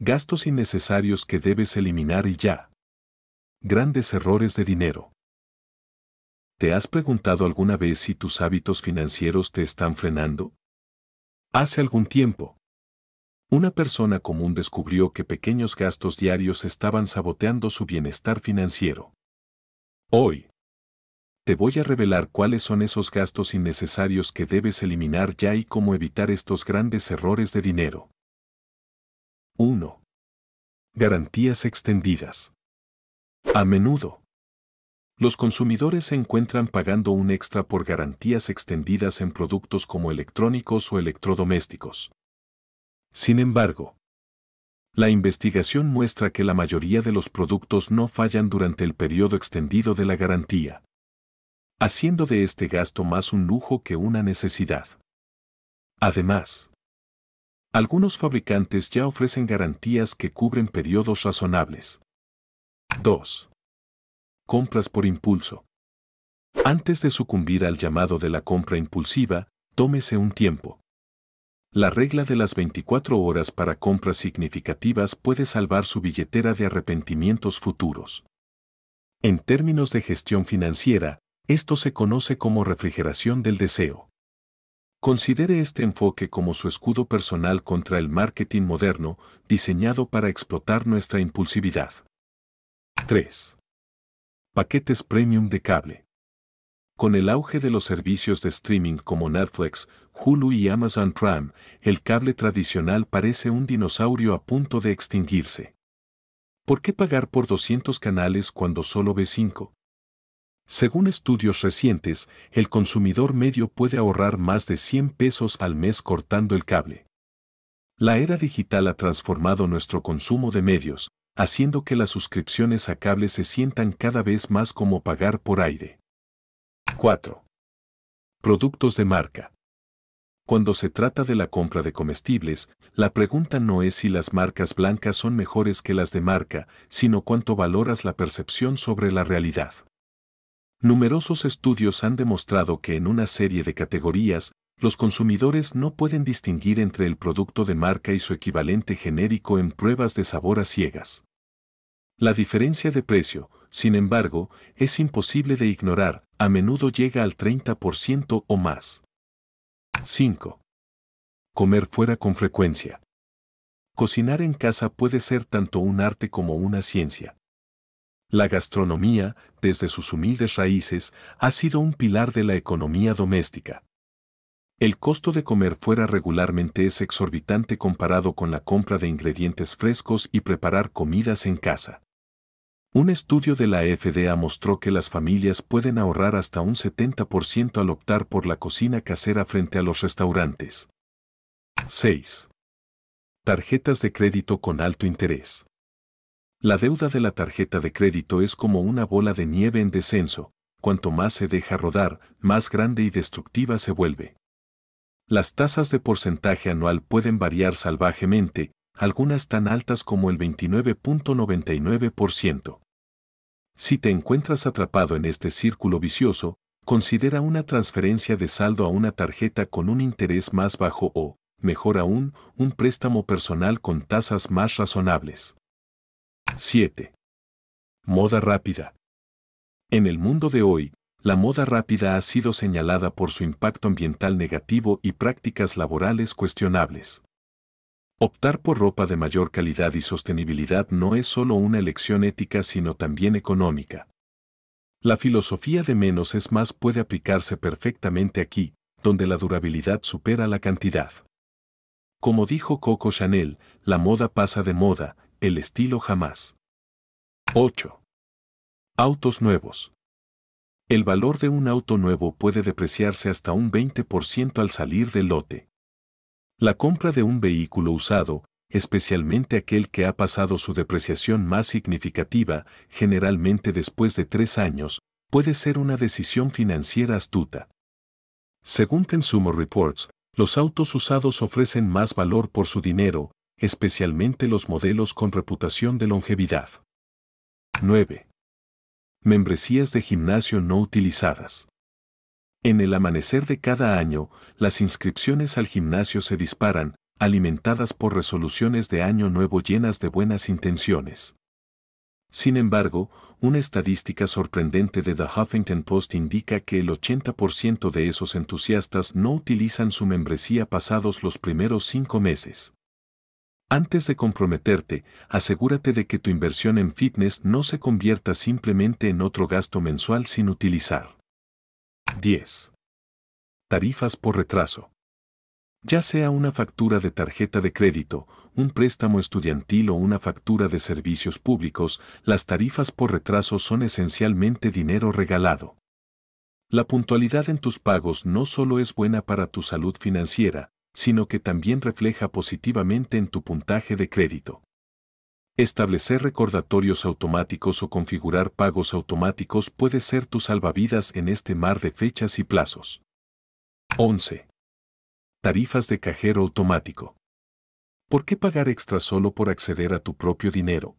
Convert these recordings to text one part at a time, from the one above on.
Gastos innecesarios que debes eliminar y ya. Grandes errores de dinero. ¿Te has preguntado alguna vez si tus hábitos financieros te están frenando? Hace algún tiempo, una persona común descubrió que pequeños gastos diarios estaban saboteando su bienestar financiero. Hoy, te voy a revelar cuáles son esos gastos innecesarios que debes eliminar ya y cómo evitar estos grandes errores de dinero. 1. Garantías extendidas. A menudo, los consumidores se encuentran pagando un extra por garantías extendidas en productos como electrónicos o electrodomésticos. Sin embargo, la investigación muestra que la mayoría de los productos no fallan durante el periodo extendido de la garantía, haciendo de este gasto más un lujo que una necesidad. Además, algunos fabricantes ya ofrecen garantías que cubren periodos razonables. 2. Compras por impulso. Antes de sucumbir al llamado de la compra impulsiva, tómese un tiempo. La regla de las 24 horas para compras significativas puede salvar su billetera de arrepentimientos futuros. En términos de gestión financiera, esto se conoce como refrigeración del deseo. Considere este enfoque como su escudo personal contra el marketing moderno, diseñado para explotar nuestra impulsividad. 3. Paquetes premium de cable. Con el auge de los servicios de streaming como Netflix, Hulu y Amazon Prime, el cable tradicional parece un dinosaurio a punto de extinguirse. ¿Por qué pagar por 200 canales cuando solo ve 5? Según estudios recientes, el consumidor medio puede ahorrar más de 100 pesos al mes cortando el cable. La era digital ha transformado nuestro consumo de medios, haciendo que las suscripciones a cable se sientan cada vez más como pagar por aire. 4. Productos de marca. Cuando se trata de la compra de comestibles, la pregunta no es si las marcas blancas son mejores que las de marca, sino cuánto valoras la percepción sobre la realidad. Numerosos estudios han demostrado que en una serie de categorías, los consumidores no pueden distinguir entre el producto de marca y su equivalente genérico en pruebas de sabor a ciegas. La diferencia de precio, sin embargo, es imposible de ignorar, a menudo llega al 30% o más. 5. Comer fuera con frecuencia. Cocinar en casa puede ser tanto un arte como una ciencia. La gastronomía, desde sus humildes raíces, ha sido un pilar de la economía doméstica. El costo de comer fuera regularmente es exorbitante comparado con la compra de ingredientes frescos y preparar comidas en casa. Un estudio de la FDA mostró que las familias pueden ahorrar hasta un 70% al optar por la cocina casera frente a los restaurantes. 6. Tarjetas de crédito con alto interés. La deuda de la tarjeta de crédito es como una bola de nieve en descenso, cuanto más se deja rodar, más grande y destructiva se vuelve. Las tasas de porcentaje anual pueden variar salvajemente, algunas tan altas como el 29.99%. Si te encuentras atrapado en este círculo vicioso, considera una transferencia de saldo a una tarjeta con un interés más bajo o, mejor aún, un préstamo personal con tasas más razonables. 7. Moda rápida. En el mundo de hoy, la moda rápida ha sido señalada por su impacto ambiental negativo y prácticas laborales cuestionables. Optar por ropa de mayor calidad y sostenibilidad no es solo una elección ética sino también económica. La filosofía de menos es más puede aplicarse perfectamente aquí, donde la durabilidad supera la cantidad. Como dijo Coco Chanel, la moda pasa de moda, el estilo jamás. 8. Autos nuevos. El valor de un auto nuevo puede depreciarse hasta un 20% al salir del lote. La compra de un vehículo usado, especialmente aquel que ha pasado su depreciación más significativa, generalmente después de tres años, puede ser una decisión financiera astuta. Según Consumer Reports, los autos usados ofrecen más valor por su dinero, especialmente los modelos con reputación de longevidad. 9. Membresías de gimnasio no utilizadas. En el amanecer de cada año, las inscripciones al gimnasio se disparan, alimentadas por resoluciones de año nuevo llenas de buenas intenciones. Sin embargo, una estadística sorprendente de The Huffington Post indica que el 80% de esos entusiastas no utilizan su membresía pasados los primeros cinco meses. Antes de comprometerte, asegúrate de que tu inversión en fitness no se convierta simplemente en otro gasto mensual sin utilizar. 10. Tarifas por retraso. Ya sea una factura de tarjeta de crédito, un préstamo estudiantil o una factura de servicios públicos, las tarifas por retraso son esencialmente dinero regalado. La puntualidad en tus pagos no solo es buena para tu salud financiera, sino que también refleja positivamente en tu puntaje de crédito. Establecer recordatorios automáticos o configurar pagos automáticos puede ser tu salvavidas en este mar de fechas y plazos. 11. Tarifas de cajero automático. ¿Por qué pagar extra solo por acceder a tu propio dinero?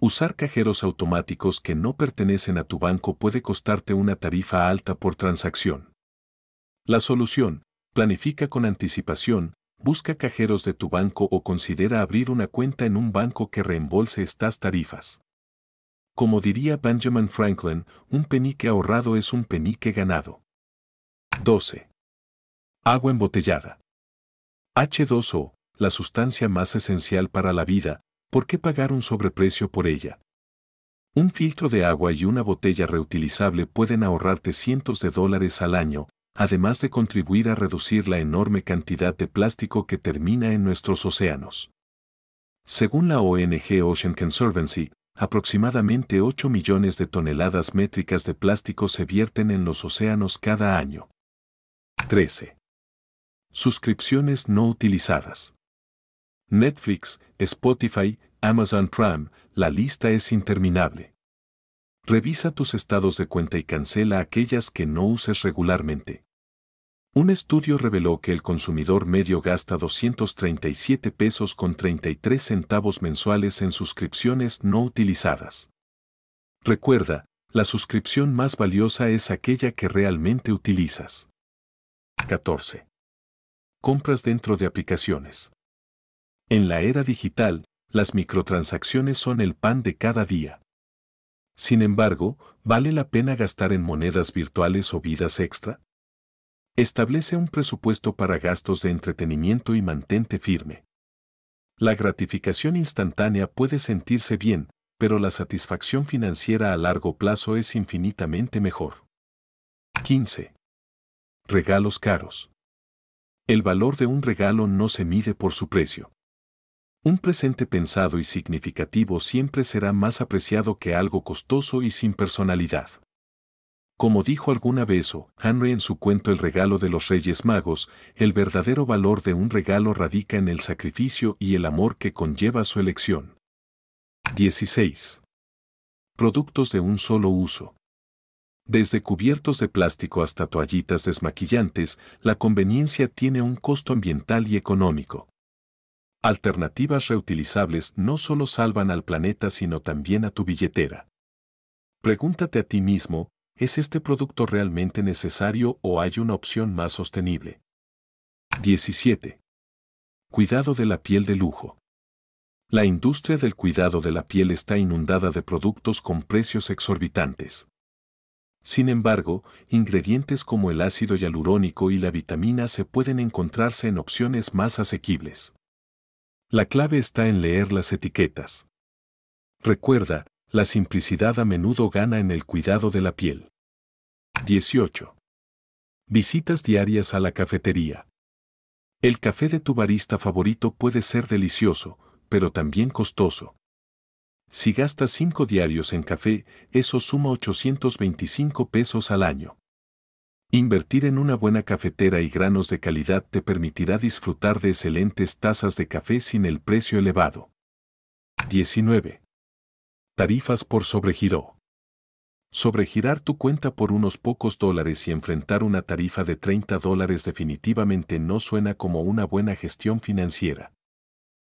Usar cajeros automáticos que no pertenecen a tu banco puede costarte una tarifa alta por transacción. La solución, Planifica con anticipación, busca cajeros de tu banco o considera abrir una cuenta en un banco que reembolse estas tarifas. Como diría Benjamin Franklin, un penique ahorrado es un penique ganado. 12. Agua embotellada. H2O, la sustancia más esencial para la vida, ¿por qué pagar un sobreprecio por ella? Un filtro de agua y una botella reutilizable pueden ahorrarte cientos de dólares al año, además de contribuir a reducir la enorme cantidad de plástico que termina en nuestros océanos. Según la ONG Ocean Conservancy, aproximadamente 8 millones de toneladas métricas de plástico se vierten en los océanos cada año. 13. Suscripciones no utilizadas. Netflix, Spotify, Amazon Prime, la lista es interminable. Revisa tus estados de cuenta y cancela aquellas que no uses regularmente. Un estudio reveló que el consumidor medio gasta 237 pesos con 33 centavos mensuales en suscripciones no utilizadas. Recuerda, la suscripción más valiosa es aquella que realmente utilizas. 14. Compras dentro de aplicaciones. En la era digital, las microtransacciones son el pan de cada día. Sin embargo, ¿vale la pena gastar en monedas virtuales o vidas extra? Establece un presupuesto para gastos de entretenimiento y mantente firme. La gratificación instantánea puede sentirse bien, pero la satisfacción financiera a largo plazo es infinitamente mejor. 15. Regalos caros. El valor de un regalo no se mide por su precio. Un presente pensado y significativo siempre será más apreciado que algo costoso y sin personalidad. Como dijo alguna vez o Henry en su cuento El regalo de los Reyes Magos, el verdadero valor de un regalo radica en el sacrificio y el amor que conlleva su elección. 16. Productos de un solo uso. Desde cubiertos de plástico hasta toallitas desmaquillantes, la conveniencia tiene un costo ambiental y económico. Alternativas reutilizables no solo salvan al planeta sino también a tu billetera. Pregúntate a ti mismo, ¿es este producto realmente necesario o hay una opción más sostenible? 17. Cuidado de la piel de lujo. La industria del cuidado de la piel está inundada de productos con precios exorbitantes. Sin embargo, ingredientes como el ácido hialurónico y la vitamina C pueden encontrarse en opciones más asequibles. La clave está en leer las etiquetas. Recuerda, la simplicidad a menudo gana en el cuidado de la piel. 18. Visitas diarias a la cafetería. El café de tu barista favorito puede ser delicioso, pero también costoso. Si gastas 5 diarios en café, eso suma 825 pesos al año. Invertir en una buena cafetera y granos de calidad te permitirá disfrutar de excelentes tazas de café sin el precio elevado. 19. Tarifas por sobregiro. Sobregirar tu cuenta por unos pocos dólares y enfrentar una tarifa de 30 dólares definitivamente no suena como una buena gestión financiera.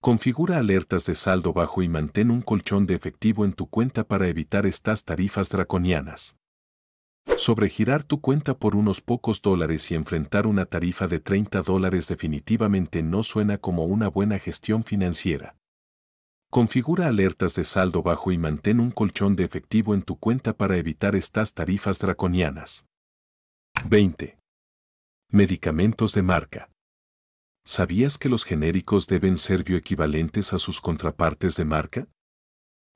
Configura alertas de saldo bajo y mantén un colchón de efectivo en tu cuenta para evitar estas tarifas draconianas. Sobregirar tu cuenta por unos pocos dólares y enfrentar una tarifa de 30 dólares definitivamente no suena como una buena gestión financiera. Configura alertas de saldo bajo y mantén un colchón de efectivo en tu cuenta para evitar estas tarifas draconianas. 20. Medicamentos de marca. ¿Sabías que los genéricos deben ser bioequivalentes a sus contrapartes de marca?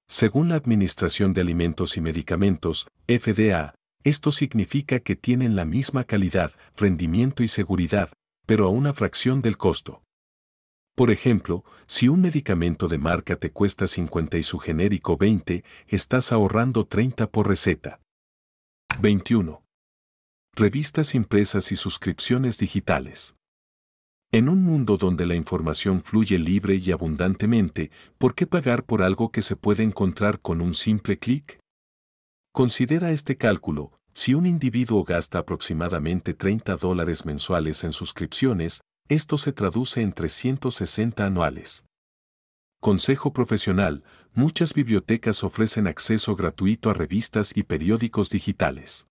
Según la Administración de Alimentos y Medicamentos, FDA, esto significa que tienen la misma calidad, rendimiento y seguridad, pero a una fracción del costo. Por ejemplo, si un medicamento de marca te cuesta 50 y su genérico 20, estás ahorrando 30 por receta. 21. Revistas impresas y suscripciones digitales. En un mundo donde la información fluye libre y abundantemente, ¿por qué pagar por algo que se puede encontrar con un simple clic? Considera este cálculo, si un individuo gasta aproximadamente 30 dólares mensuales en suscripciones, esto se traduce en 360 anuales. Consejo profesional, muchas bibliotecas ofrecen acceso gratuito a revistas y periódicos digitales.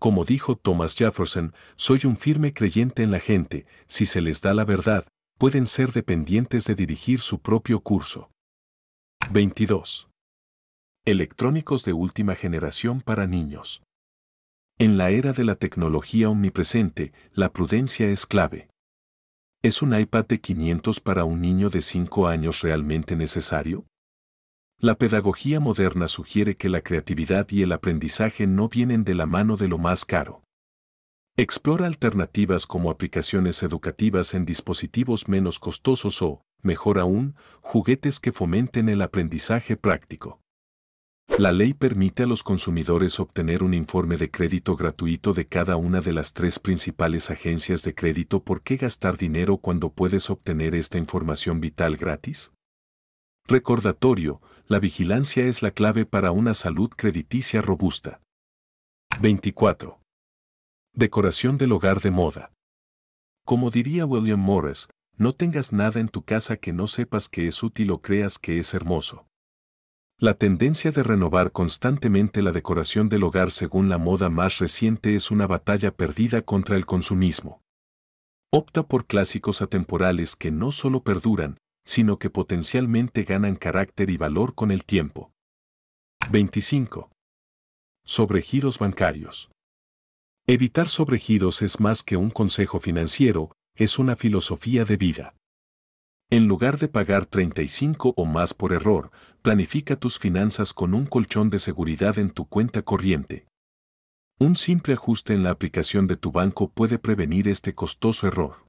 Como dijo Thomas Jefferson, soy un firme creyente en la gente, si se les da la verdad, pueden ser dependientes de dirigir su propio curso. 22 electrónicos de última generación para niños. En la era de la tecnología omnipresente, la prudencia es clave. ¿Es un iPad de 500 para un niño de 5 años realmente necesario? La pedagogía moderna sugiere que la creatividad y el aprendizaje no vienen de la mano de lo más caro. Explora alternativas como aplicaciones educativas en dispositivos menos costosos o, mejor aún, juguetes que fomenten el aprendizaje práctico. La ley permite a los consumidores obtener un informe de crédito gratuito de cada una de las tres principales agencias de crédito. ¿Por qué gastar dinero cuando puedes obtener esta información vital gratis? Recordatorio, la vigilancia es la clave para una salud crediticia robusta. 24. Decoración del hogar de moda. Como diría William Morris, no tengas nada en tu casa que no sepas que es útil o creas que es hermoso. La tendencia de renovar constantemente la decoración del hogar según la moda más reciente es una batalla perdida contra el consumismo. Opta por clásicos atemporales que no solo perduran, sino que potencialmente ganan carácter y valor con el tiempo. 25. Sobregiros bancarios. Evitar sobregiros es más que un consejo financiero, es una filosofía de vida. En lugar de pagar 35 o más por error, planifica tus finanzas con un colchón de seguridad en tu cuenta corriente. Un simple ajuste en la aplicación de tu banco puede prevenir este costoso error.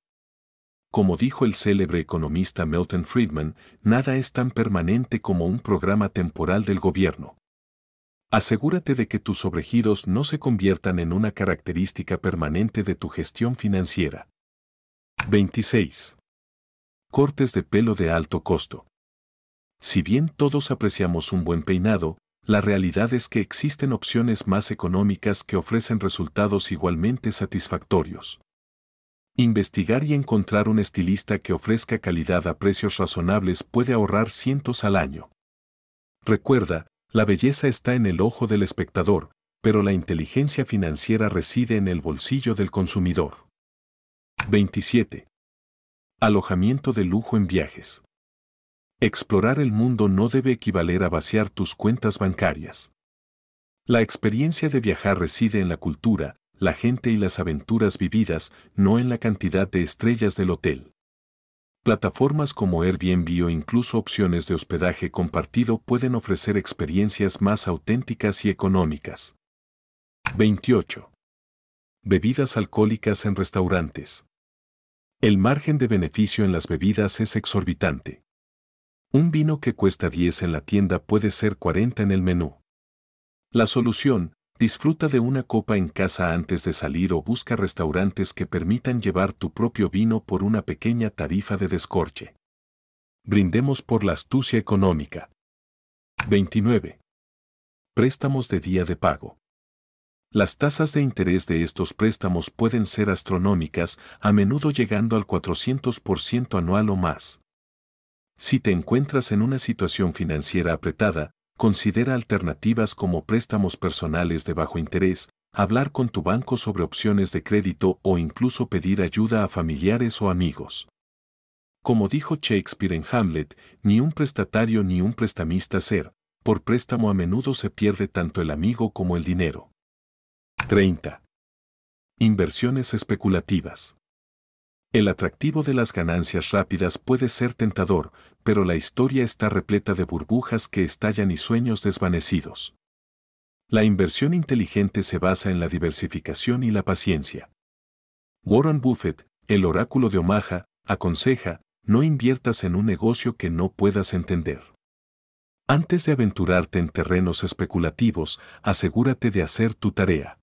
Como dijo el célebre economista Milton Friedman, nada es tan permanente como un programa temporal del gobierno. Asegúrate de que tus sobregiros no se conviertan en una característica permanente de tu gestión financiera. 26 cortes de pelo de alto costo. Si bien todos apreciamos un buen peinado, la realidad es que existen opciones más económicas que ofrecen resultados igualmente satisfactorios. Investigar y encontrar un estilista que ofrezca calidad a precios razonables puede ahorrar cientos al año. Recuerda, la belleza está en el ojo del espectador, pero la inteligencia financiera reside en el bolsillo del consumidor. 27. Alojamiento de lujo en viajes. Explorar el mundo no debe equivaler a vaciar tus cuentas bancarias. La experiencia de viajar reside en la cultura, la gente y las aventuras vividas, no en la cantidad de estrellas del hotel. Plataformas como Airbnb o incluso opciones de hospedaje compartido pueden ofrecer experiencias más auténticas y económicas. 28. Bebidas alcohólicas en restaurantes. El margen de beneficio en las bebidas es exorbitante. Un vino que cuesta 10 en la tienda puede ser 40 en el menú. La solución, disfruta de una copa en casa antes de salir o busca restaurantes que permitan llevar tu propio vino por una pequeña tarifa de descorche. Brindemos por la astucia económica. 29. Préstamos de día de pago. Las tasas de interés de estos préstamos pueden ser astronómicas, a menudo llegando al 400% anual o más. Si te encuentras en una situación financiera apretada, considera alternativas como préstamos personales de bajo interés, hablar con tu banco sobre opciones de crédito o incluso pedir ayuda a familiares o amigos. Como dijo Shakespeare en Hamlet, ni un prestatario ni un prestamista ser, por préstamo a menudo se pierde tanto el amigo como el dinero. 30. Inversiones especulativas. El atractivo de las ganancias rápidas puede ser tentador, pero la historia está repleta de burbujas que estallan y sueños desvanecidos. La inversión inteligente se basa en la diversificación y la paciencia. Warren Buffett, el oráculo de Omaha, aconseja, no inviertas en un negocio que no puedas entender. Antes de aventurarte en terrenos especulativos, asegúrate de hacer tu tarea.